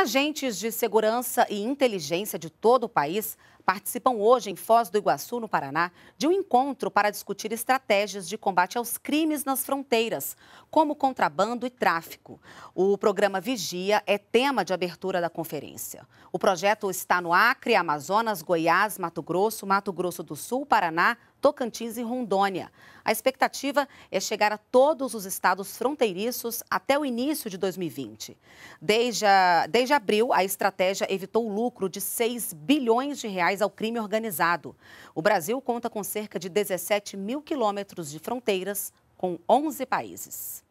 Agentes de segurança e inteligência de todo o país participam hoje em Foz do Iguaçu, no Paraná, de um encontro para discutir estratégias de combate aos crimes nas fronteiras, como contrabando e tráfico. O programa Vigia é tema de abertura da conferência. O projeto está no Acre, Amazonas, Goiás, Mato Grosso, Mato Grosso do Sul, Paraná, Tocantins e Rondônia. A expectativa é chegar a todos os estados fronteiriços até o início de 2020. Desde, a, desde abril, a estratégia evitou o lucro de 6 bilhões de reais ao crime organizado. O Brasil conta com cerca de 17 mil quilômetros de fronteiras com 11 países.